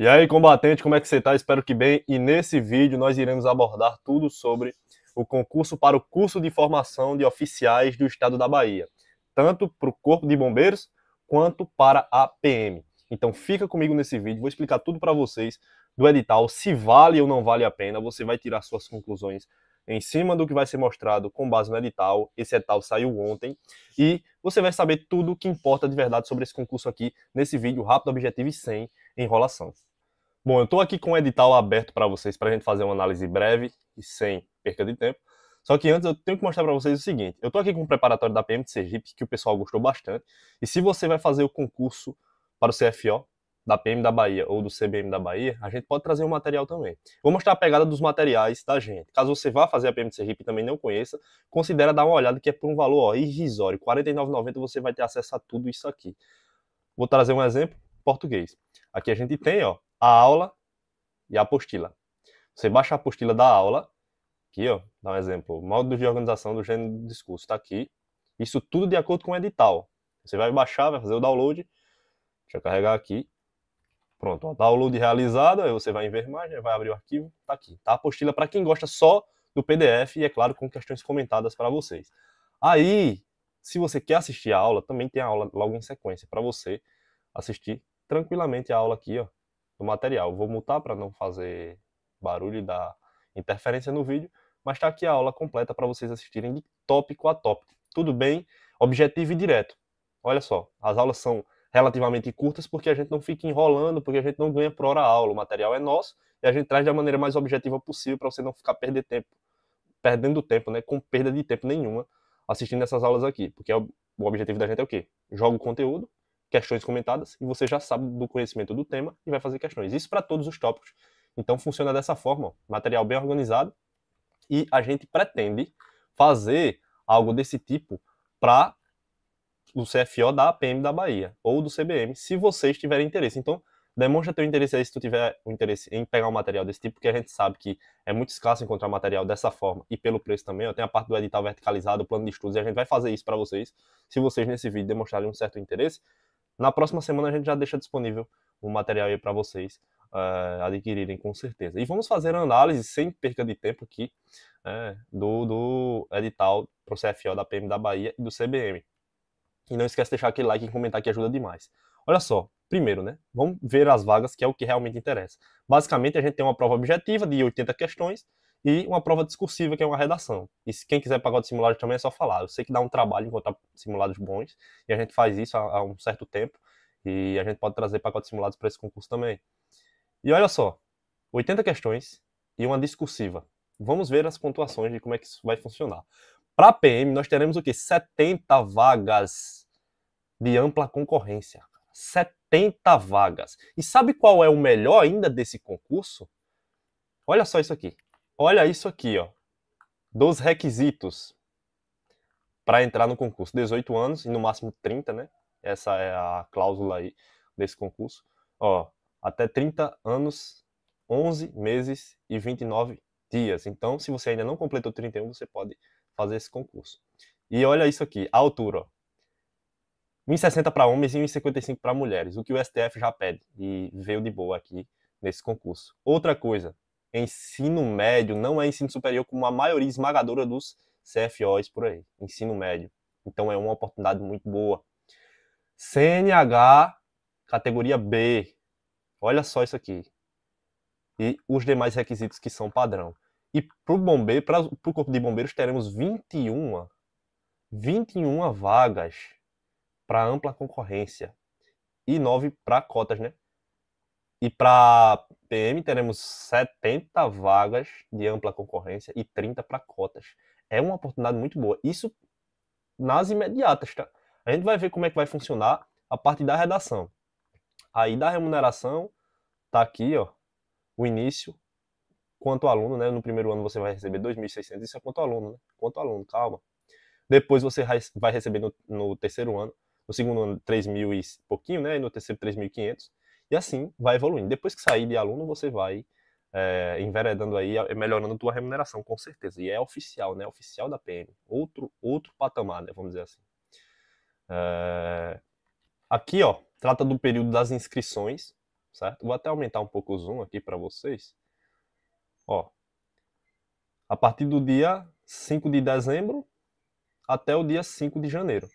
E aí, combatente, como é que você está? Espero que bem. E nesse vídeo nós iremos abordar tudo sobre o concurso para o curso de formação de oficiais do Estado da Bahia, tanto para o Corpo de Bombeiros quanto para a PM. Então fica comigo nesse vídeo, vou explicar tudo para vocês do edital, se vale ou não vale a pena, você vai tirar suas conclusões em cima do que vai ser mostrado com base no edital. Esse edital saiu ontem e você vai saber tudo o que importa de verdade sobre esse concurso aqui nesse vídeo rápido, objetivo e sem enrolação. Bom, eu estou aqui com o edital aberto para vocês para a gente fazer uma análise breve e sem perca de tempo. Só que antes eu tenho que mostrar para vocês o seguinte: eu estou aqui com o preparatório da PM de Sergipe, que o pessoal gostou bastante. E se você vai fazer o concurso para o CFO da PM da Bahia ou do CBM da Bahia, a gente pode trazer o um material também. Vou mostrar a pegada dos materiais da gente. Caso você vá fazer a PM de Sergipe e também não conheça, considera dar uma olhada que é por um valor ó, irrisório, R$ 49,90 você vai ter acesso a tudo isso aqui. Vou trazer um exemplo português. Aqui a gente tem, ó, a aula e a apostila. Você baixa a apostila da aula, aqui, ó, dá um exemplo, modo de organização do gênero do discurso, está aqui. Isso tudo de acordo com o edital. Você vai baixar, vai fazer o download. Deixa eu carregar aqui. Pronto, ó, download realizado, aí você vai em ver mais, vai abrir o arquivo, tá aqui. Tá a apostila para quem gosta só do PDF e, é claro, com questões comentadas para vocês. Aí, se você quer assistir a aula, também tem a aula logo em sequência para você assistir tranquilamente a aula aqui, ó, do material. Vou mutar para não fazer barulho e dar interferência no vídeo, mas está aqui a aula completa para vocês assistirem de tópico a tópico. Tudo bem? Objetivo e direto. Olha só, as aulas são relativamente curtas porque a gente não fica enrolando, porque a gente não ganha por hora a aula. O material é nosso e a gente traz da maneira mais objetiva possível para você não ficar perder tempo, perdendo tempo, né? Com perda de tempo nenhuma assistindo essas aulas aqui. Porque o objetivo da gente é o quê? Joga o conteúdo questões comentadas e você já sabe do conhecimento do tema e vai fazer questões. Isso para todos os tópicos. Então funciona dessa forma, ó, material bem organizado e a gente pretende fazer algo desse tipo para o CFO da APM da Bahia ou do CBM, se vocês tiverem interesse. Então, demonstra teu interesse aí se tu tiver o interesse em pegar um material desse tipo, porque a gente sabe que é muito escasso encontrar material dessa forma e pelo preço também. Eu tenho a parte do edital verticalizado, o plano de estudos, e a gente vai fazer isso para vocês, se vocês nesse vídeo demonstrarem um certo interesse. Na próxima semana a gente já deixa disponível o material aí para vocês eh, adquirirem com certeza. E vamos fazer a análise sem perca de tempo aqui né, do, do edital para o CFO da PM da Bahia e do CBM. E não esquece de deixar aquele like e comentar que ajuda demais. Olha só, primeiro, né? Vamos ver as vagas, que é o que realmente interessa. Basicamente, a gente tem uma prova objetiva de 80 questões, e uma prova discursiva, que é uma redação. E se quem quiser pagar de simulados também é só falar. Eu sei que dá um trabalho encontrar simulados bons, e a gente faz isso há, há um certo tempo, e a gente pode trazer pacotes simulados para esse concurso também. E olha só, 80 questões e uma discursiva. Vamos ver as pontuações de como é que isso vai funcionar. Para a PM, nós teremos o quê? 70 vagas de ampla concorrência. 70 vagas. E sabe qual é o melhor ainda desse concurso? Olha só isso aqui. Olha isso aqui, ó. Dos requisitos para entrar no concurso, 18 anos e no máximo 30, né? Essa é a cláusula aí desse concurso. Ó, até 30 anos, 11 meses e 29 dias. Então, se você ainda não completou 31, você pode fazer esse concurso. E olha isso aqui, a altura, 1,60 para homens e 1,55 para mulheres, o que o STF já pede e veio de boa aqui nesse concurso. Outra coisa, ensino médio, não é ensino superior, como a maioria esmagadora dos CFOs por aí, ensino médio. Então é uma oportunidade muito boa. CNH, categoria B. Olha só isso aqui. E os demais requisitos que são padrão. E para o bombeiro, para o corpo de bombeiros, teremos 21, 21 vagas para ampla concorrência e 9 para cotas, né? E para PM teremos 70 vagas de ampla concorrência e 30 para cotas. É uma oportunidade muito boa. Isso nas imediatas, tá? A gente vai ver como é que vai funcionar a parte da redação. Aí da remuneração, tá aqui, ó, o início quanto aluno, né? No primeiro ano você vai receber 2.600, isso é quanto aluno, né? Quanto aluno, calma. Depois você vai receber no, no terceiro ano, no segundo ano 3.000 e pouquinho, né? E no terceiro 3.500. E assim vai evoluindo. Depois que sair de aluno, você vai é, enveredando aí, eh, melhorando a tua remuneração, com certeza. E é oficial, né? Oficial da PM. Outro, outro patamar, né? Vamos dizer assim. É... Aqui, ó, trata do período das inscrições, certo? Vou até aumentar um pouco o zoom aqui para vocês. Ó, a partir do dia 5 de dezembro até o dia 5 de janeiro.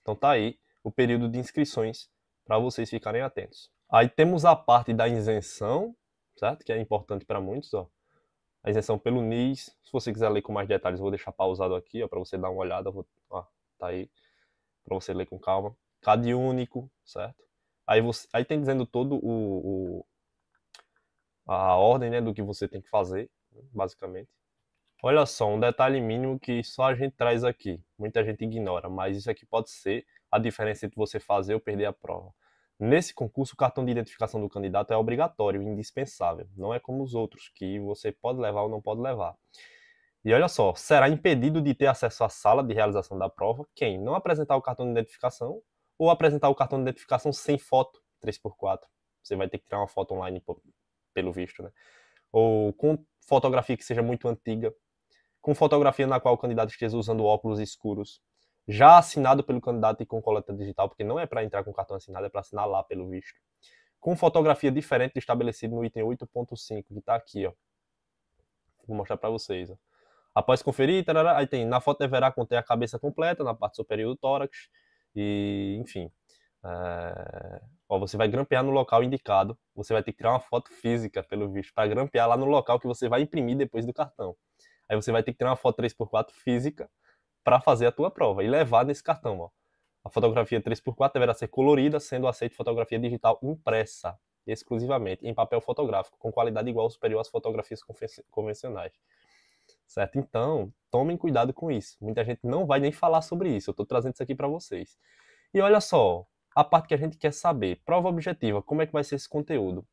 Então tá aí o período de inscrições para vocês ficarem atentos. Aí temos a parte da isenção, certo? Que é importante para muitos, ó. A isenção pelo NIS. Se você quiser ler com mais detalhes, eu vou deixar pausado aqui, ó, para você dar uma olhada. Vou, ó, tá aí para você ler com calma. CAD único, certo? Aí você, aí tem dizendo todo o, o a ordem, né, do que você tem que fazer, basicamente. Olha só, um detalhe mínimo que só a gente traz aqui. Muita gente ignora, mas isso aqui pode ser a diferença entre você fazer ou perder a prova. Nesse concurso, o cartão de identificação do candidato é obrigatório, indispensável. Não é como os outros, que você pode levar ou não pode levar. E olha só, será impedido de ter acesso à sala de realização da prova quem não apresentar o cartão de identificação ou apresentar o cartão de identificação sem foto 3x4. Você vai ter que tirar uma foto online, pelo visto, né? Ou com fotografia que seja muito antiga, com fotografia na qual o candidato esteja usando óculos escuros, já assinado pelo candidato e com coleta digital, porque não é para entrar com cartão assinado, é para assinar lá, pelo visto. Com fotografia diferente do estabelecido no item 8.5, que está aqui, ó. Vou mostrar para vocês, ó. Após conferir, tarará, aí tem, na foto deverá conter a cabeça completa, na parte superior do tórax, e, enfim. É... Ó, você vai grampear no local indicado, você vai ter que tirar uma foto física, pelo visto, para grampear lá no local que você vai imprimir depois do cartão. Aí você vai ter que tirar uma foto 3x4 física, para fazer a tua prova e levar nesse cartão. Ó. A fotografia 3x4 deverá ser colorida, sendo aceita fotografia digital impressa, exclusivamente, em papel fotográfico, com qualidade igual ou superior às fotografias convencionais. Certo? Então, tomem cuidado com isso. Muita gente não vai nem falar sobre isso. Eu estou trazendo isso aqui para vocês. E olha só, a parte que a gente quer saber, prova objetiva, como é que vai ser esse conteúdo?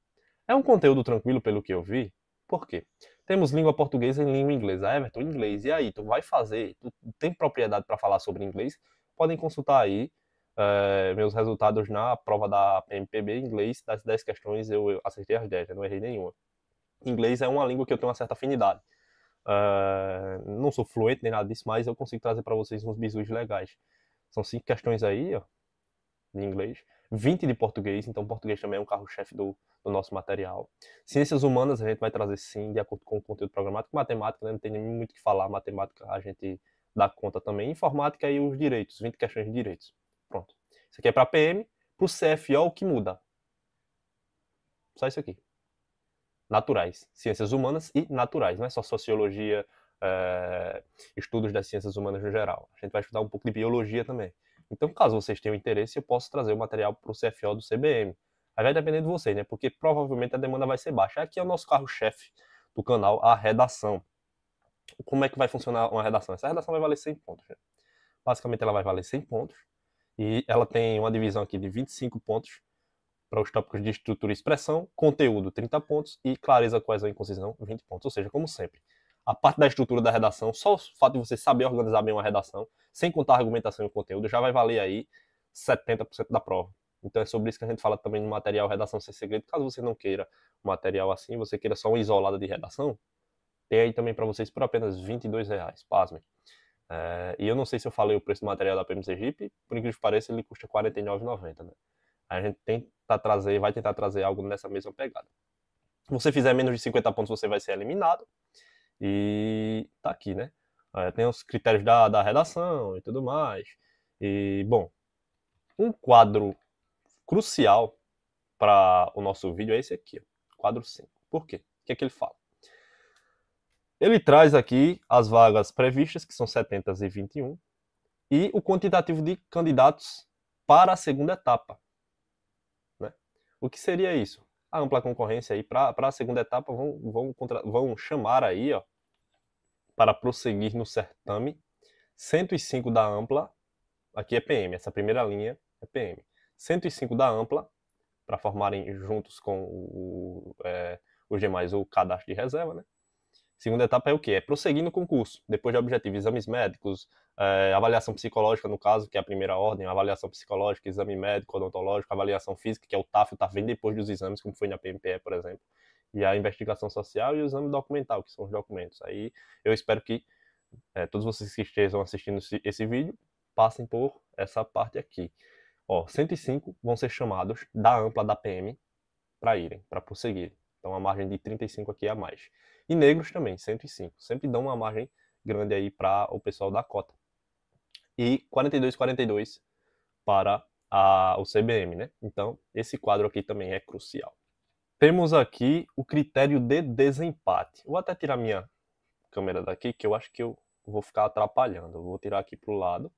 É um conteúdo tranquilo, pelo que eu vi? Por quê? Temos língua portuguesa e língua inglesa. Ah, Everton, inglês. E aí, tu vai fazer? Tu tem propriedade para falar sobre inglês? Podem consultar aí é, meus resultados na prova da MPB inglês. Das 10 questões, eu, eu acertei as 10, né? não errei nenhuma. Inglês é uma língua que eu tenho uma certa afinidade. É, não sou fluente nem nada disso, mas eu consigo trazer para vocês uns bisus legais. São cinco questões aí, ó de inglês, 20 de português, então português também é um carro-chefe do, do, nosso material. Ciências humanas a gente vai trazer sim, de acordo com o conteúdo programático. Matemática, né, não tem muito o que falar, matemática a gente dá conta também. Informática e os direitos, 20 questões de direitos. Pronto. Isso aqui é para PM. Para o CFO, é o que muda? Só isso aqui. Naturais. Ciências humanas e naturais, não é só sociologia, é, estudos das ciências humanas no geral. A gente vai estudar um pouco de biologia também. Então, caso vocês tenham interesse, eu posso trazer o material para o CFO do CBM. Aí vai depender de vocês, né? Porque provavelmente a demanda vai ser baixa. Aqui é o nosso carro-chefe do canal, a redação. Como é que vai funcionar uma redação? Essa redação vai valer 100 pontos. Né? Basicamente, ela vai valer 100 pontos. E ela tem uma divisão aqui de 25 pontos para os tópicos de estrutura e expressão, conteúdo 30 pontos e clareza, coesão e concisão 20 pontos. Ou seja, como sempre, a parte da estrutura da redação, só o fato de você saber organizar bem uma redação, sem contar a argumentação e o conteúdo, já vai valer aí 70% da prova. Então é sobre isso que a gente fala também no material Redação Sem Segredo. Caso você não queira um material assim, você queira só uma isolada de redação, tem aí também para vocês por apenas 22 reais, pasmem. É, e eu não sei se eu falei o preço do material da PMC Sergipe, por incrível que pareça, ele custa R$49,90. 49,90, né? A gente tenta trazer, vai tentar trazer algo nessa mesma pegada. Se você fizer menos de 50 pontos, você vai ser eliminado. E tá aqui, né? É, tem os critérios da, da redação e tudo mais. E, bom, um quadro crucial para o nosso vídeo é esse aqui, ó, quadro 5. Por quê? O que é que ele fala? Ele traz aqui as vagas previstas, que são 70 e 21, e o quantitativo de candidatos para a segunda etapa. Né? O que seria isso? A ampla concorrência aí para a segunda etapa vão, vão, contra, vão chamar aí ó, para prosseguir no certame. 105 da ampla, aqui é PM, essa primeira linha é PM. 105 da ampla, para formarem juntos com o, é, os demais o cadastro de reserva, né? Segunda etapa é o que? É prosseguir no concurso, depois de objetivo, exames médicos, é, avaliação psicológica, no caso, que é a primeira ordem, avaliação psicológica, exame médico, odontológico, avaliação física, que é o TAF, o TAF vem depois dos exames, como foi na PMPE, por exemplo e a investigação social e o exame documental, que são os documentos. Aí eu espero que é, todos vocês que estejam assistindo esse vídeo passem por essa parte aqui. Ó, 105 vão ser chamados da ampla da PM para irem, para prosseguir Então a margem de 35 aqui é a mais. E negros também, 105. Sempre dão uma margem grande aí para o pessoal da cota. E 42, 42 para a, o CBM, né? Então esse quadro aqui também é crucial temos aqui o critério de desempate. Vou até tirar minha câmera daqui, que eu acho que eu vou ficar atrapalhando. vou tirar aqui para o lado,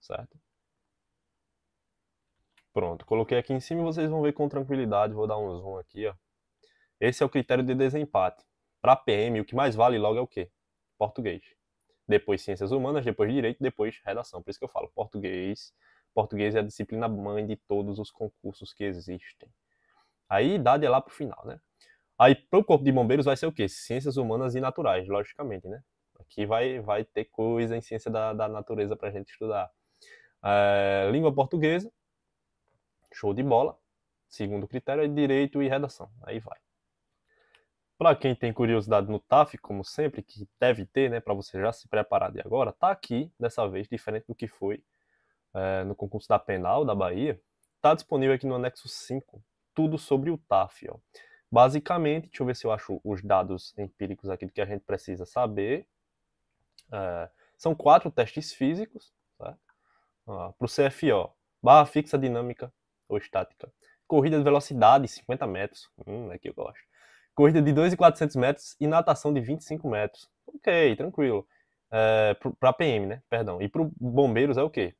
certo? Pronto, coloquei aqui em cima e vocês vão ver com tranquilidade. Vou dar um zoom aqui, ó. Esse é o critério de desempate. Para PM, o que mais vale logo é o quê? Português. Depois ciências humanas, depois direito, depois redação. Por isso que eu falo português. Português é a disciplina mãe de todos os concursos que existem. Aí idade é lá pro final, né? Aí pro corpo de bombeiros vai ser o quê? Ciências humanas e naturais, logicamente, né? Aqui vai, vai ter coisa em ciência da, da natureza pra gente estudar. É, língua portuguesa, show de bola. Segundo critério é direito e redação. Aí vai. Para quem tem curiosidade no TAF, como sempre, que deve ter, né, para você já se preparar de agora, tá aqui, dessa vez, diferente do que foi é, no concurso da Penal da Bahia, tá disponível aqui no anexo 5 tudo sobre o TAF. Ó. Basicamente, deixa eu ver se eu acho os dados empíricos aqui do que a gente precisa saber. É, são quatro testes físicos tá? para o CFO: barra fixa, dinâmica ou estática. Corrida de velocidade, 50 metros. Hum, é que eu gosto. Corrida de 2,400 metros e natação de 25 metros. Ok, tranquilo. É, para PM, né? Perdão. E para bombeiros é o quê?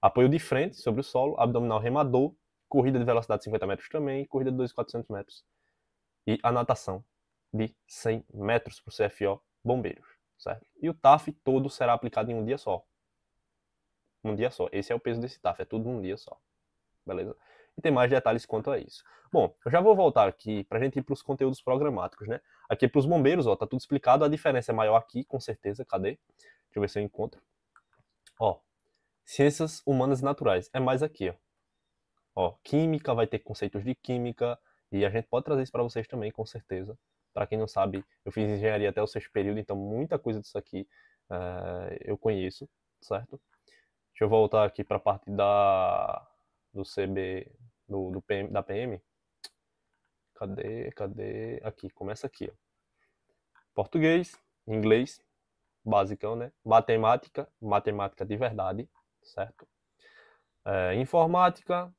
Apoio de frente sobre o solo, abdominal remador, corrida de velocidade de 50 metros também, corrida de 2.400 metros. E a natação de 100 metros para o CFO Bombeiros, certo? E o TAF todo será aplicado em um dia só. Um dia só. Esse é o peso desse TAF, é tudo num dia só. Beleza? E tem mais detalhes quanto a isso. Bom, eu já vou voltar aqui para a gente ir para os conteúdos programáticos, né? Aqui para os bombeiros, ó, tá tudo explicado. A diferença é maior aqui, com certeza. Cadê? Deixa eu ver se eu encontro. Ó, ciências humanas e naturais. É mais aqui, ó. Ó, química vai ter conceitos de química e a gente pode trazer isso para vocês também, com certeza. Para quem não sabe, eu fiz engenharia até o sexto período, então muita coisa disso aqui uh, eu conheço, certo? Deixa eu voltar aqui para a parte da do CB do, do PM, da PM. Cadê? Cadê? Aqui, começa aqui, ó. Português, inglês, basicão, né? Matemática, matemática de verdade, certo? É, informática,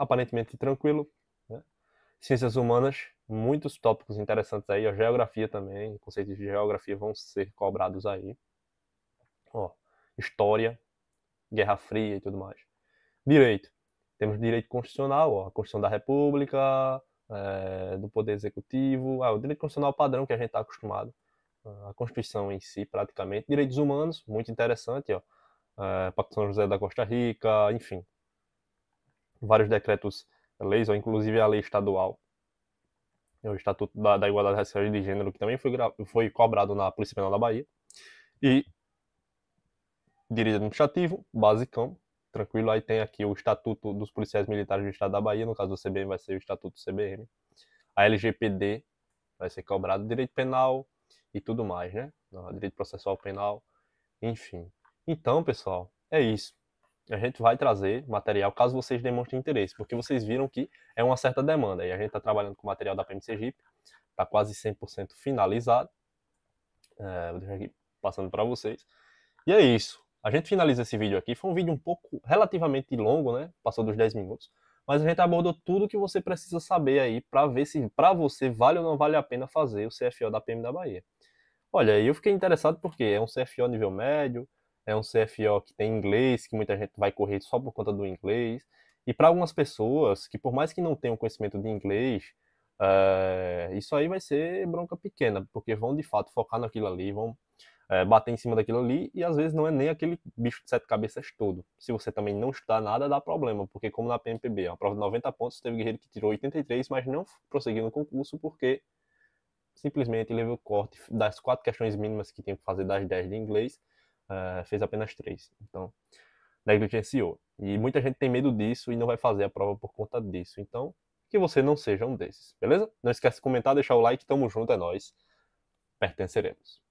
aparentemente tranquilo. Né? Ciências humanas, muitos tópicos interessantes aí. A geografia também, conceitos de geografia vão ser cobrados aí. Ó, história, Guerra Fria e tudo mais. Direito. Temos direito constitucional, ó, a Constituição da República, é, do Poder Executivo, ah, o direito constitucional padrão que a gente está acostumado, a Constituição em si, praticamente. Direitos humanos, muito interessante, ó, é, Pacto São José da Costa Rica, enfim, vários decretos, leis, ou inclusive a lei estadual, o Estatuto da, da Igualdade Racial e de Gênero, que também foi, foi cobrado na Polícia Penal da Bahia. E direito administrativo, basicão, tranquilo. Aí tem aqui o Estatuto dos Policiais Militares do Estado da Bahia, no caso do CBM vai ser o Estatuto do CBM. A LGPD vai ser cobrado, direito penal e tudo mais, né? Direito processual penal, enfim. Então, pessoal, é isso a gente vai trazer material caso vocês demonstrem interesse, porque vocês viram que é uma certa demanda. E a gente está trabalhando com material da PMC Gip, está quase 100% finalizado. É, vou deixar aqui passando para vocês. E é isso. A gente finaliza esse vídeo aqui. Foi um vídeo um pouco relativamente longo, né? Passou dos 10 minutos. Mas a gente abordou tudo que você precisa saber aí para ver se para você vale ou não vale a pena fazer o CFO da PM da Bahia. Olha, eu fiquei interessado porque é um CFO nível médio, é um CFO que tem inglês, que muita gente vai correr só por conta do inglês. E para algumas pessoas que, por mais que não tenham conhecimento de inglês, eh, isso aí vai ser bronca pequena, porque vão de fato focar naquilo ali, vão eh, bater em cima daquilo ali, e às vezes não é nem aquele bicho de sete cabeças todo. Se você também não estudar nada, dá problema, porque como na PMPB, a prova de 90 pontos, teve guerreiro que tirou 83, mas não prosseguiu no concurso porque simplesmente levou o corte das quatro questões mínimas que tem que fazer das 10 de inglês eh, fez apenas três. Então, negligenciou. E muita gente tem medo disso e não vai fazer a prova por conta disso. Então, que você não seja um desses, beleza? Não esquece de comentar, deixar o like, tamo junto, é nós Pertenceremos.